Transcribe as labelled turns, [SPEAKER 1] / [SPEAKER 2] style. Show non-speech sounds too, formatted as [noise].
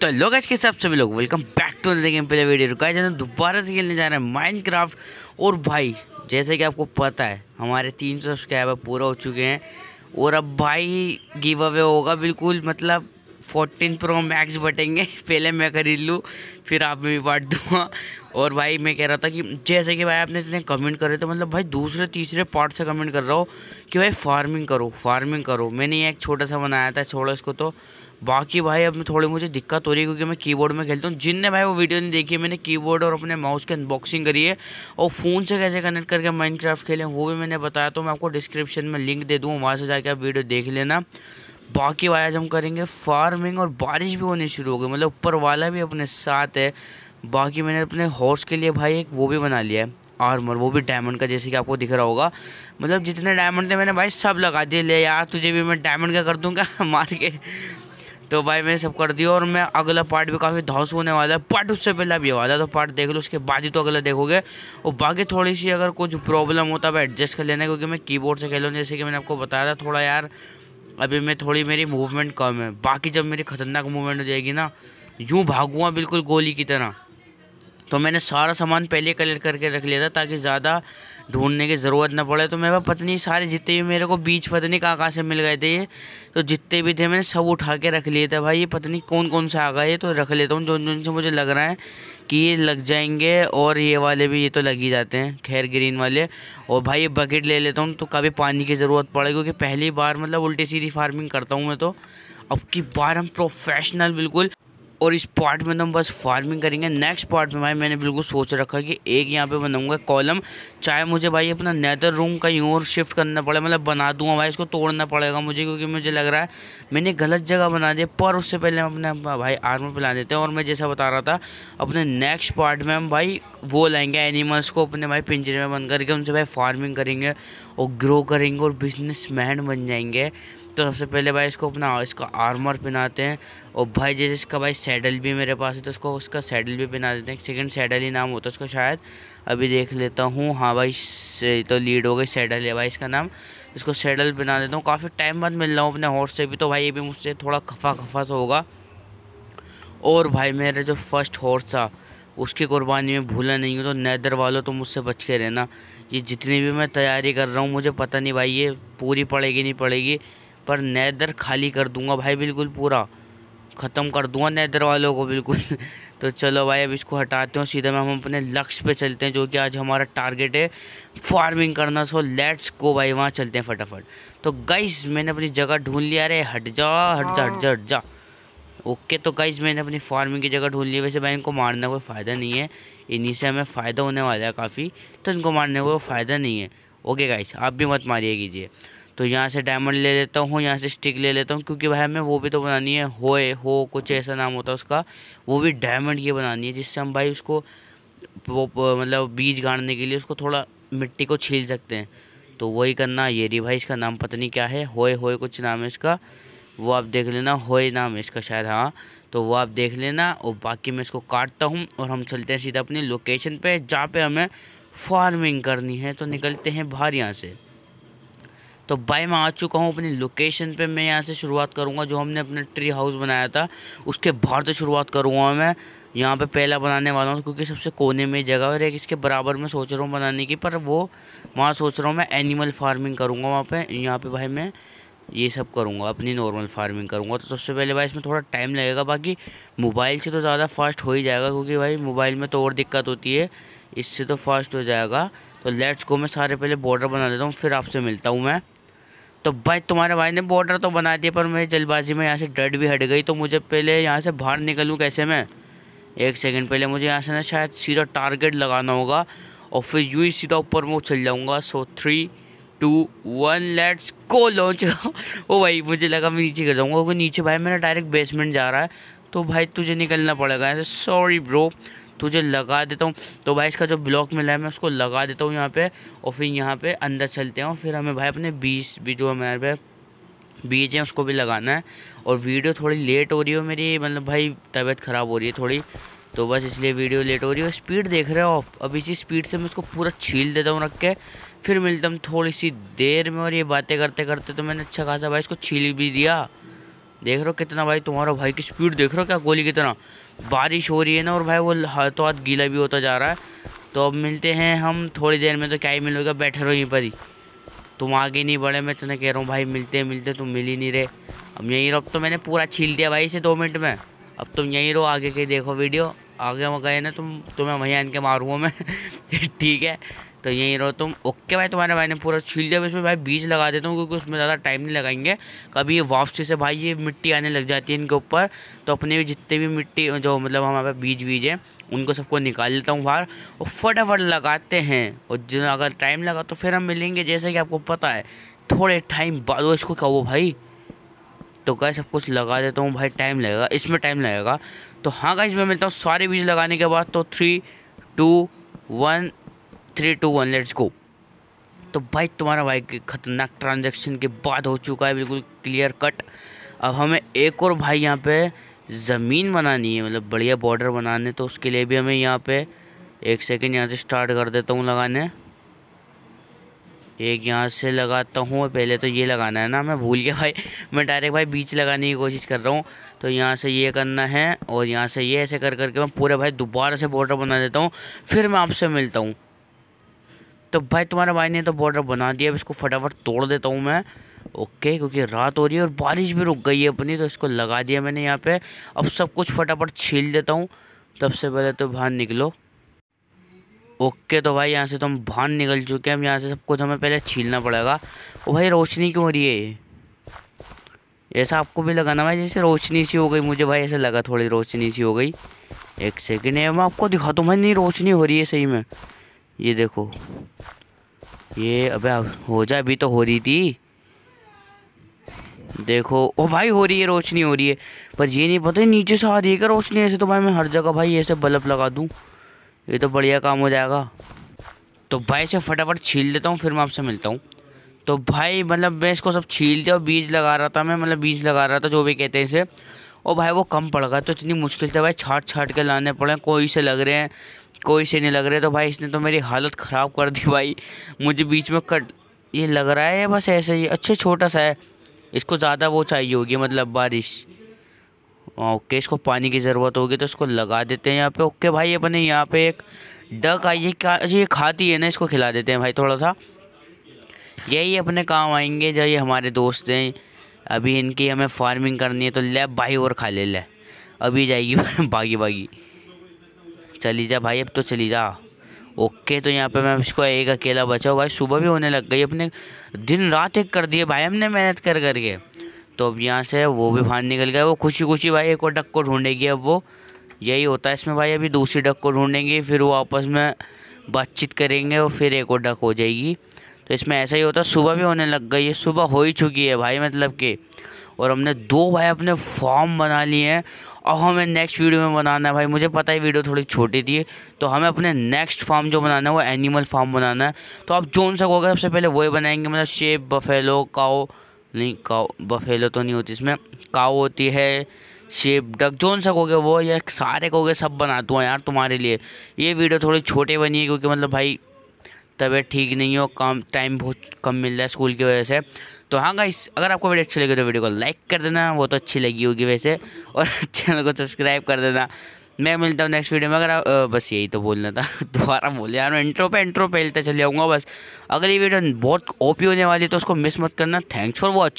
[SPEAKER 1] तो लोग आज के से भी लोग welcome back to another game पहले वीडियो रुका जैसे दोबारा से खेलने जा रहे हैं माइनक्राफ्ट और भाई जैसे कि आपको पता है हमारे तीन सौ सब्सक्राइबर पूरा हो चुके हैं और अब भाई गिव अवे होगा बिल्कुल मतलब फोर्टीन प्रो मैक्स बटेंगे [laughs] पहले मैं खरीद लूँ फिर आप में भी बांट दूँगा और भाई मैं कह रहा था कि जैसे कि भाई आपने इतने कमेंट करे तो मतलब भाई दूसरे तीसरे पार्ट से कमेंट कर रहा हो कि भाई फार्मिंग करो फार्मिंग करो मैंने एक छोटा सा बनाया था छोड़ो इसको तो बाकी भाई अब थोड़ी मुझे दिक्कत हो रही है क्योंकि मैं कीबोर्ड में खेलता हूँ जिनने भाई वो वीडियो नहीं देखी है मैंने कीबोर्ड और अपने माउस की अनबॉक्सिंग करी है और फ़ोन से कैसे कनेक्ट करके माइनक्राफ्ट खेलें वो भी मैंने बताया तो मैं आपको डिस्क्रिप्शन में लिंक दे दूँ वहाँ से जाके आप वीडियो देख लेना बाकी भाई आज हम करेंगे फार्मिंग और बारिश भी होनी शुरू हो गई मतलब ऊपर वाला भी अपने साथ है बाकी मैंने अपने हॉर्स के लिए भाई एक वो भी बना लिया है आर्मर वो भी डायमंड का जैसे कि आपको दिख रहा होगा मतलब जितने डायमंड थे मैंने भाई सब लगा दिए ले यार तुझे भी मैं डायमंड का कर दूंगा [laughs] मार के तो भाई मैंने सब कर दिया और मैं अगला पार्ट भी काफ़ी धौस होने वाला है पार्ट उससे पहले अभी वाला तो पार्ट देख लो उसके बाद ही तो अगला देखोगे और बाकी थोड़ी सी अगर कुछ प्रॉब्लम होता है एडजस्ट कर लेना क्योंकि मैं कीबोर्ड से खेलूँ जैसे कि मैंने आपको बताया था थोड़ा यार अभी मैं थोड़ी मेरी मूवमेंट कम है बाकी जब मेरी खतरनाक मूवमेंट हो जाएगी ना यूँ भागूँगा बिल्कुल गोली की तरह तो मैंने सारा सामान पहले कलेक्ट करके रख लिया था ताकि ज़्यादा ढूंढने की ज़रूरत ना पड़े तो मेरे पास पत्नी सारे जितने भी मेरे को बीच पत्नी कहाँ कहाँ से मिल गए थे ये तो जितने भी थे मैंने सब उठा के रख लिए थे भाई ये पत्नी कौन कौन सा आ गए तो रख लेता हूँ जो जो से मुझे लग रहा है कि ये लग जाएंगे और ये वाले भी ये तो लग ही जाते हैं खैर ग्रीन वाले और भाई ये बकेट ले लेता हूँ तो कभी पानी की ज़रूरत पड़ेगी क्योंकि पहली बार मतलब उल्टी सीधी फार्मिंग करता हूँ मैं तो अब की बार हम प्रोफेशनल बिल्कुल और इस पार्ट में तो हम बस फार्मिंग करेंगे नेक्स्ट पार्ट में भाई मैंने बिल्कुल सोच रखा है कि एक यहाँ पे बनाऊंगा कॉलम चाहे मुझे भाई अपना नेदर रूम कहीं और शिफ्ट करना पड़े मतलब बना दूंगा भाई इसको तोड़ना पड़ेगा मुझे क्योंकि मुझे लग रहा है मैंने गलत जगह बना दी पर उससे पहले हम अपने भाई आर्मर पिला देते हैं और मैं जैसा बता रहा था अपने नेक्स्ट पार्ट में हम भाई वो लाएंगे एनिमल्स को अपने भाई पिंजरे में बंद करके उनसे भाई फार्मिंग करेंगे और ग्रो करेंगे और बिजनेस बन जाएंगे तो सबसे पहले भाई इसको अपना इसका आर्मर पहनाते हैं और भाई जैसे इसका भाई सैडल भी मेरे पास है तो उसको उसका सैडल भी पहना देते हैं सेकंड सैडल ही नाम होता है उसका शायद अभी देख लेता हूँ हाँ भाई तो लीड हो गई सैडल है भाई इसका नाम इसको सैडल पहना देता हूँ काफ़ी टाइम बाद मिल रहा हूँ अपने हॉर्स से भी तो भाई ये भी मुझसे थोड़ा खफा खफा सा होगा और भाई मेरा जो फर्स्ट हॉर्स था उसकी कुर्बानी में भूला नहीं हूँ तो नैदर वालों तो मुझसे बच के रहना ये जितनी भी मैं तैयारी कर रहा हूँ मुझे पता नहीं भाई ये पूरी पड़ेगी नहीं पड़ेगी पर नैदर खाली कर दूंगा भाई बिल्कुल पूरा ख़त्म कर दूंगा नैदर वालों को बिल्कुल [laughs] तो चलो भाई अब इसको हटाते हैं सीधे में हम अपने लक्ष्य पे चलते हैं जो कि आज हमारा टारगेट है फार्मिंग करना सो लेट्स को भाई वहाँ चलते हैं फटाफट तो गाइस मैंने अपनी जगह ढूंढ लिया अरे हट जा हट जा हट जा हट जा ओके तो गाइस मैंने अपनी फार्मिंग की जगह ढूंढ ली वैसे भाई इनको मारने कोई फ़ायदा नहीं है इन्हीं से हमें फ़ायदा होने वाला है काफ़ी तो इनको मारने कोई फ़ायदा नहीं है ओके गाइस आप भी मत मारिए कीजिए तो यहाँ से डायमंड ले लेता हूँ यहाँ से स्टिक ले लेता हूँ क्योंकि भाई हमें वो भी तो बनानी है होए हो कुछ ऐसा नाम होता है उसका वो भी डायमंड की बनानी है जिससे हम भाई उसको वो मतलब बीज गाड़ने के लिए उसको थोड़ा मिट्टी को छील सकते हैं तो वही करना ये रही भाई इसका नाम पता नहीं क्या है होए होए कुछ नाम है इसका वो आप देख लेना होए नाम है इसका शायद हाँ तो वो आप देख लेना और बाकी मैं इसको काटता हूँ और हम चलते हैं सीधा अपनी लोकेशन पे जहाँ पे हमें फार्मिंग करनी है तो निकलते हैं बाहर यहाँ से तो भाई मैं आ चुका हूँ अपनी लोकेशन पे मैं यहाँ से शुरुआत करूँगा जो हमने अपने ट्री हाउस बनाया था उसके बाहर से शुरुआत करूँगा मैं यहाँ पे पहला बनाने वाला हूँ क्योंकि सबसे कोने में जगह और एक इसके बराबर में सोच रहा हूँ बनाने की पर वो वहाँ सोच रहा हूँ मैं एनिमल फार्मिंग करूँगा वहाँ पर यहाँ पर भाई मैं ये सब करूँगा अपनी नॉर्मल फार्मिंग करूँगा तो सबसे पहले भाई इसमें थोड़ा टाइम लगेगा बाकी मोबाइल से तो ज़्यादा फास्ट हो ही जाएगा क्योंकि भाई मोबाइल में तो और दिक्कत होती है इससे तो फास्ट हो जाएगा तो लेट्स को मैं सारे पहले बॉर्डर बना देता हूँ फिर आपसे मिलता हूँ मैं तो भाई तुम्हारे भाई ने बॉर्डर तो बना दिया पर मेरी जल्दबाजी में यहाँ से डट भी हट गई तो मुझे पहले यहाँ से बाहर निकलूँ कैसे मैं एक सेकंड पहले मुझे यहाँ से ना शायद सीधा टारगेट लगाना होगा और फिर यूँ ही सीधा ऊपर मैं उछल जाऊँगा so three two one let's go launch ओ भाई मुझे लगा मैं नीचे कर जाऊँगा क्योंकि नीचे भाई मेरा डायरेक्ट बेसमेंट जा रहा है तो भाई तुझे निकलना पड़ेगा ऐसे सॉरी ब्रो तुझे लगा देता हूँ तो भाई इसका जो ब्लॉक मिला है मैं उसको लगा देता हूँ यहाँ पे और फिर यहाँ पे अंदर चलते हैं और फिर हमें भाई अपने बीज भी जो हमारे पे बीज हैं उसको भी लगाना है और वीडियो थोड़ी लेट हो रही हो मेरी मतलब भाई तबीयत ख़राब हो रही है थोड़ी तो बस इसलिए वीडियो लेट हो रही हो स्पीड देख रहे हो अब इसी स्पीड से मैं उसको पूरा छील देता हूँ रख के फिर मिलता हूँ थोड़ी सी देर में और ये बातें करते करते तो मैंने अच्छा खासा भाई इसको छील भी दिया देख रहे हो कितना भाई तुम्हारा भाई की स्पीड देख रहे हो क्या गोली की तरह बारिश हो रही है ना और भाई वो हाथों हाथ गीला भी होता जा रहा है तो अब मिलते हैं हम थोड़ी देर में तो क्या ही मिलोगे बैठे रहो यहीं पर ही तुम आगे नहीं बढ़े मैं तुम्हें कह रहा हूँ भाई मिलते मिलते तुम मिल ही नहीं रहे अब यहीं रहो अब तो मैंने पूरा छील दिया भाई इसे दो मिनट में अब तुम यहीं रहो आगे के देखो वीडियो आगे में गए ना तुम तुम्हें वहीं आन के मारूँ मैं [laughs] ठीक है तो यहीं रहो तुम ओके भाई तुम्हारे भाई ने पूरा छील लिया इसमें भाई बीज लगा देता हूँ क्योंकि उसमें ज़्यादा टाइम नहीं लगाएंगे कभी ये वापसी से भाई ये मिट्टी आने लग जाती है इनके ऊपर तो अपने भी जितने भी मिट्टी जो मतलब हमारे पास बीज बीज है उनको सबको निकाल लेता हूँ बाहर और फटाफट लगाते हैं और जो अगर टाइम लगा तो फिर हम मिलेंगे जैसे कि आपको पता है थोड़े टाइम बाद इसको कहो भाई तो गाय सब कुछ लगा देता हूँ भाई टाइम लगेगा इसमें टाइम लगेगा तो हाँ गाइज मैं मिलता हूँ सारे बीज लगाने के बाद तो three two one three two one let's go तो भाई तुम्हारा भाई के ख़तरनाक ट्रांजेक्शन के बाद हो चुका है बिल्कुल क्लियर कट अब हमें एक और भाई यहाँ पे ज़मीन बनानी है मतलब बढ़िया बॉर्डर बनाने तो उसके लिए भी हमें यहाँ पे एक सेकेंड यहाँ से स्टार्ट कर देता हूँ लगाने एक यहाँ से लगाता हूँ पहले तो ये लगाना है ना मैं भूल गया भाई मैं डायरेक्ट भाई बीच लगाने की कोशिश कर रहा हूँ तो यहाँ से ये करना है और यहाँ से ये ऐसे कर करके मैं पूरे भाई दोबारा से बॉर्डर बना देता हूँ फिर मैं आपसे मिलता हूँ तो भाई तुम्हारे भाई ने तो बॉर्डर बना दिया अब इसको फटाफट तोड़ देता हूँ मैं ओके क्योंकि रात हो रही है और बारिश भी रुक गई है अपनी तो इसको लगा दिया मैंने यहाँ पर अब सब कुछ फटाफट छील देता हूँ तब से पहले तो बाहर निकलो ओके तो भाई यहाँ से तो हम बाहर निकल चुके हैं हम यहाँ से सब कुछ हमें पहले छीलना पड़ेगा और भाई रोशनी क्यों हो रही है ऐसा आपको भी लगा ना भाई जैसे रोशनी सी हो गई मुझे भाई ऐसे लगा थोड़ी रोशनी सी हो गई एक सेकेंड है मैं आपको दिखा दूँ भाई नहीं रोशनी हो रही है सही में ये देखो ये अबे हो जाए अभी तो हो रही थी देखो ओ भाई हो रही है रोशनी हो रही है पर ये नहीं पता नीचे से आ रही है क्या रोशनी ऐसे तो भाई मैं हर जगह भाई ऐसे बल्ब लगा दूँ ये तो बढ़िया काम हो जाएगा तो भाई इसे फटाफट छील देता हूँ फिर मैं आपसे मिलता हूँ तो भाई मतलब मैं इसको सब छीलते और बीज लगा रहा था मैं मतलब बीज लगा रहा था जो भी कहते हैं इसे और भाई वो कम पड़ गया तो इतनी मुश्किल से भाई छाट छाट के लाने पड़े कोई से लग रहे हैं कोई से नहीं लग रहे तो भाई इसने तो मेरी हालत ख़राब कर दी भाई मुझे बीच में कट ये लग रहा है बस ऐसे ही अच्छे छोटा सा है इसको ज़्यादा वो चाहिए होगी मतलब बारिश ओके इसको पानी की ज़रूरत होगी तो इसको लगा देते हैं यहाँ पे ओके भाई अपने यहाँ पे एक डक आई है क्या ये खाती है ना इसको खिला देते हैं भाई थोड़ा सा यही अपने काम आएंगे जो ये हमारे दोस्त हैं अभी इनकी हमें फार्मिंग करनी है तो ले भाई और खा ले ले अभी जाएगी भागी [laughs] भागी चली जा भाई अब तो चली जा ओके तो यहाँ पे मैं इसको एक अकेला बचाऊँ भाई सुबह भी होने लग गई अपने दिन रात एक कर दिए भाई हमने मेहनत कर करके तो अब यहाँ से वो भी हम्म। बाहर निकल गया वो खुशी खुशी भाई एक और डक को ढूंढेगी अब वो यही होता है इसमें भाई अभी दूसरी डक को ढूंढेंगे फिर वो आपस में बातचीत करेंगे और फिर एक और डक हो जाएगी तो इसमें ऐसा ही होता है सुबह भी होने लग गई है सुबह हो ही चुकी है भाई मतलब कि और हमने दो भाई अपने फॉर्म बना लिए हैं अब हमें नेक्स्ट वीडियो में बनाना है भाई मुझे पता है वीडियो थोड़ी छोटी थी तो हमें अपने नेक्स्ट फार्म जो बनाना है वो एनिमल फार्म बनाना है तो आप जोन सा होगा सबसे पहले वही बनाएंगे मतलब शेप बफेलो काओ नहीं काओ बफेलो तो नहीं होती इसमें काओ होती है शेप डक जोन सा कोगे वो या सारे कहोगे सब बना दूँ यार तुम्हारे लिए ये वीडियो थोड़ी छोटे बनी है क्योंकि मतलब भाई तबीयत ठीक नहीं हो कम टाइम बहुत कम मिल रहा है स्कूल की वजह से तो हाँ गाइस अगर आपको वीडियो अच्छी लगी तो वीडियो को लाइक कर देना वो तो अच्छी लगी होगी वैसे और चैनल [laughs] को सब्सक्राइब कर देना मैं मिलता हूँ नेक्स्ट वीडियो में अगर बस यही तो बोलना था [laughs] दोबारा बोल यार मैं इंट्रो पे इंट्रो पे चले जाऊँगा बस अगली वीडियो बहुत ओपी होने वाली है तो उसको मिस मत करना थैंक्स फॉर वॉचिंग